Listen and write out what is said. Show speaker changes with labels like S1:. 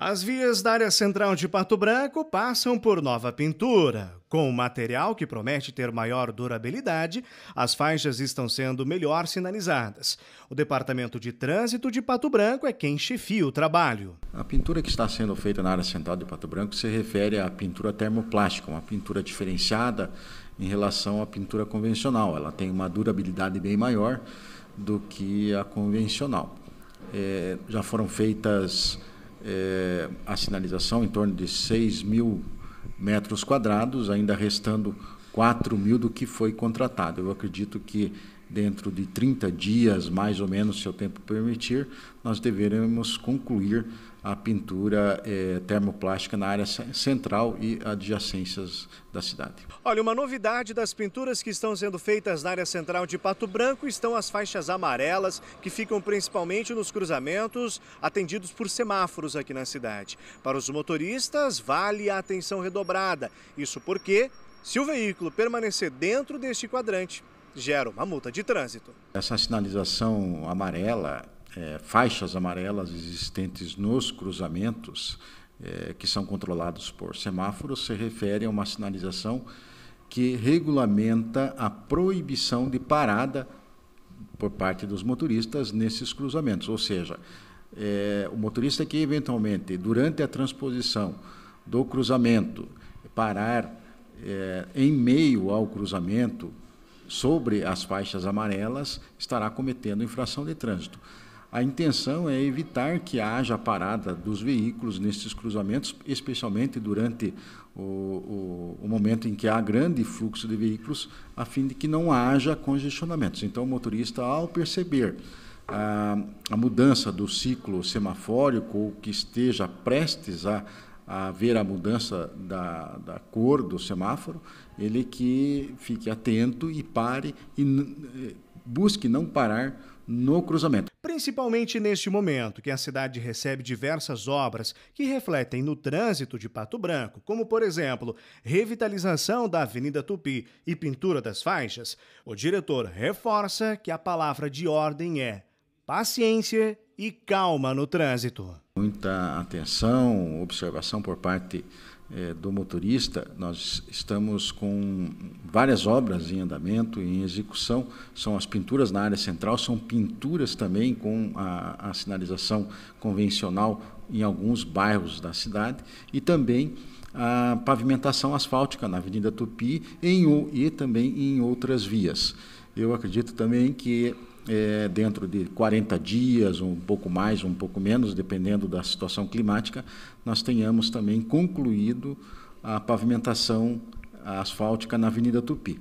S1: As vias da área central de Pato Branco passam por nova pintura. Com material que promete ter maior durabilidade, as faixas estão sendo melhor sinalizadas. O Departamento de Trânsito de Pato Branco é quem chefia o trabalho. A
S2: pintura que está sendo feita na área central de Pato Branco se refere à pintura termoplástica, uma pintura diferenciada em relação à pintura convencional. Ela tem uma durabilidade bem maior do que a convencional. É, já foram feitas é, a sinalização em torno de 6 mil metros quadrados, ainda restando 4 mil do que foi contratado. Eu acredito que dentro de 30 dias, mais ou menos, se o tempo permitir, nós deveremos concluir a pintura eh, termoplástica na área central e adjacências da cidade.
S1: Olha, uma novidade das pinturas que estão sendo feitas na área central de Pato Branco estão as faixas amarelas, que ficam principalmente nos cruzamentos atendidos por semáforos aqui na cidade. Para os motoristas, vale a atenção redobrada. Isso porque, se o veículo permanecer dentro deste quadrante, gera uma multa de trânsito.
S2: Essa sinalização amarela, é, faixas amarelas existentes nos cruzamentos, é, que são controlados por semáforos, se refere a uma sinalização que regulamenta a proibição de parada por parte dos motoristas nesses cruzamentos. Ou seja, é, o motorista que eventualmente, durante a transposição do cruzamento, parar é, em meio ao cruzamento, sobre as faixas amarelas estará cometendo infração de trânsito. A intenção é evitar que haja parada dos veículos nesses cruzamentos, especialmente durante o, o, o, momento em que há grande fluxo de veículos, a fim de que não haja congestionamentos. Então, o motorista, ao perceber a, ah, a mudança do ciclo semafórico ou que esteja prestes a a ver a mudança da, da cor do semáforo,
S1: ele que fique atento e pare e eh, busque não parar no cruzamento. Principalmente neste momento, que a cidade recebe diversas obras que refletem no trânsito de Pato Branco, como, por exemplo, revitalização da Avenida Tupi e pintura das faixas, o diretor reforça que a palavra de ordem é paciência e calma no trânsito
S2: muita atenção, observação por parte é, do motorista. Nós estamos com várias obras em andamento, em execução. São as pinturas na área central, são pinturas também com a, a sinalização convencional em alguns bairros da cidade e também a pavimentação asfáltica na Avenida Tupi em, e também em outras vias. Eu acredito também que é, dentro de 40 dias, um pouco mais, um pouco menos, dependendo da situação climática, nós tenhamos também concluído a pavimentação asfáltica na Avenida Tupi.